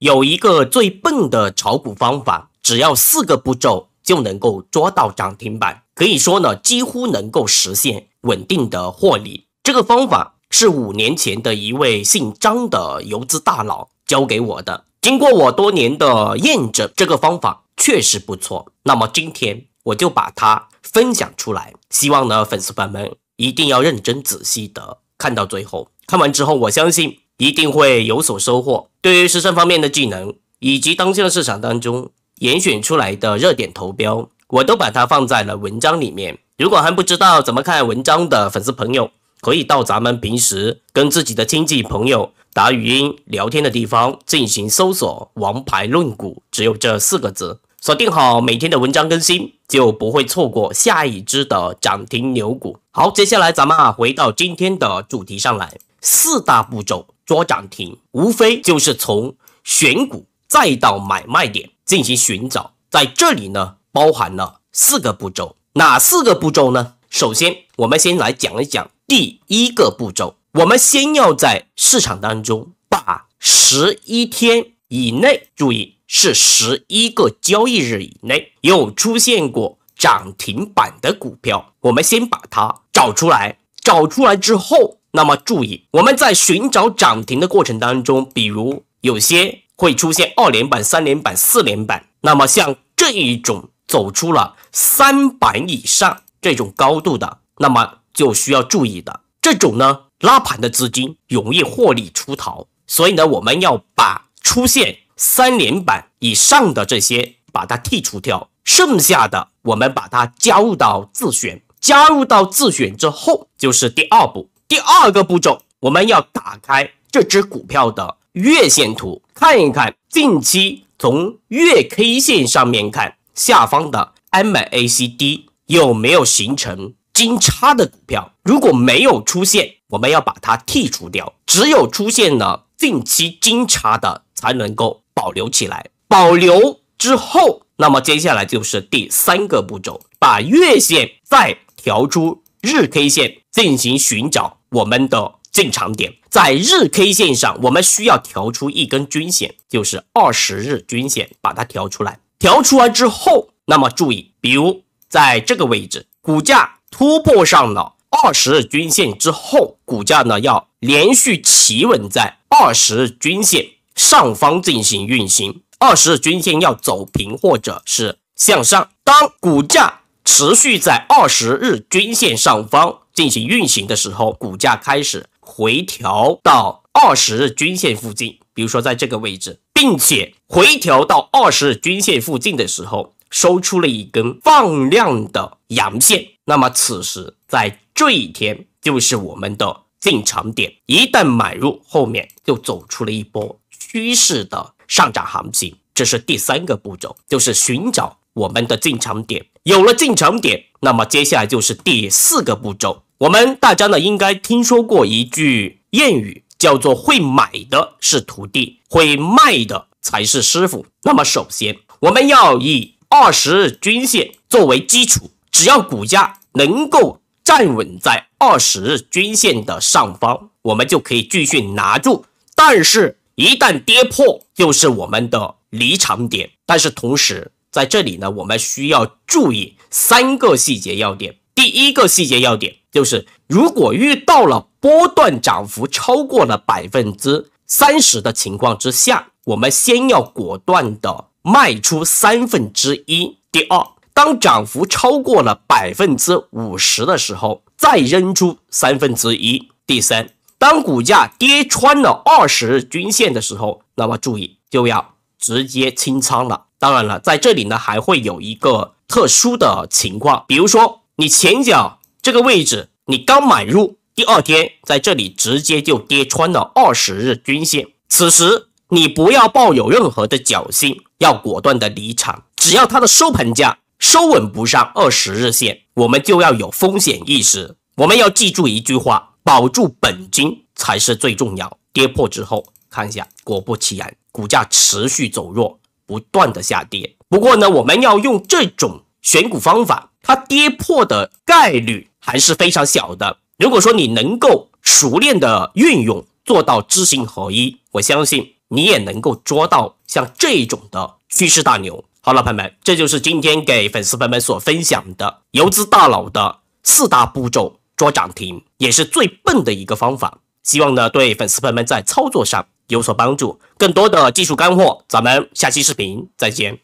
有一个最笨的炒股方法，只要四个步骤就能够抓到涨停板，可以说呢，几乎能够实现稳定的获利。这个方法是五年前的一位姓张的游资大佬教给我的，经过我多年的验证，这个方法确实不错。那么今天我就把它分享出来，希望呢，粉丝朋友们一定要认真仔细的看到最后，看完之后，我相信。一定会有所收获。对于实战方面的技能，以及当下的市场当中严选出来的热点投标，我都把它放在了文章里面。如果还不知道怎么看文章的粉丝朋友，可以到咱们平时跟自己的亲戚朋友打语音聊天的地方进行搜索“王牌论股”，只有这四个字，锁定好每天的文章更新，就不会错过下一只的涨停牛股。好，接下来咱们啊回到今天的主题上来，四大步骤。抓涨停无非就是从选股再到买卖点进行寻找，在这里呢包含了四个步骤，哪四个步骤呢？首先，我们先来讲一讲第一个步骤，我们先要在市场当中把十一天以内，注意是十一个交易日以内有出现过涨停板的股票，我们先把它找出来，找出来之后。那么注意，我们在寻找涨停的过程当中，比如有些会出现二连板、三连板、四连板，那么像这一种走出了三板以上这种高度的，那么就需要注意的这种呢，拉盘的资金容易获利出逃，所以呢，我们要把出现三连板以上的这些把它剔除掉，剩下的我们把它加入到自选，加入到自选之后就是第二步。第二个步骤，我们要打开这只股票的月线图，看一看近期从月 K 线上面看，下方的 MACD 有没有形成金叉的股票。如果没有出现，我们要把它剔除掉。只有出现了近期金叉的，才能够保留起来。保留之后，那么接下来就是第三个步骤，把月线再调出日 K 线进行寻找。我们的进场点在日 K 线上，我们需要调出一根均线，就是二十日均线，把它调出来。调出来之后，那么注意，比如在这个位置，股价突破上了二十日均线之后，股价呢要连续企稳在二十日均线上方进行运行，二十日均线要走平或者是向上。当股价持续在二十日均线上方。进行运行的时候，股价开始回调到二十日均线附近，比如说在这个位置，并且回调到二十日均线附近的时候，收出了一根放量的阳线。那么此时在这一天就是我们的进场点，一旦买入，后面就走出了一波趋势的上涨行情。这是第三个步骤，就是寻找我们的进场点。有了进场点，那么接下来就是第四个步骤。我们大家呢应该听说过一句谚语，叫做“会买的是徒弟，会卖的才是师傅”。那么，首先我们要以二十日均线作为基础，只要股价能够站稳在二十日均线的上方，我们就可以继续拿住。但是，一旦跌破，就是我们的离场点。但是同时，在这里呢，我们需要注意三个细节要点。第一个细节要点就是，如果遇到了波段涨幅超过了百分之三十的情况之下，我们先要果断的卖出三分之一。第二，当涨幅超过了百分之五十的时候，再扔出三分之一。第三，当股价跌穿了二十均线的时候，那么注意就要直接清仓了。当然了，在这里呢还会有一个特殊的情况，比如说。你前脚这个位置，你刚买入，第二天在这里直接就跌穿了二十日均线。此时你不要抱有任何的侥幸，要果断的离场。只要它的收盘价收稳不上二十日线，我们就要有风险意识。我们要记住一句话：保住本金才是最重要。跌破之后，看一下，果不其然，股价持续走弱，不断的下跌。不过呢，我们要用这种。选股方法，它跌破的概率还是非常小的。如果说你能够熟练的运用，做到知行合一，我相信你也能够捉到像这种的趋势大牛。好了，朋友们，这就是今天给粉丝朋友们所分享的游资大佬的四大步骤捉涨停，也是最笨的一个方法。希望呢对粉丝朋友们在操作上有所帮助。更多的技术干货，咱们下期视频再见。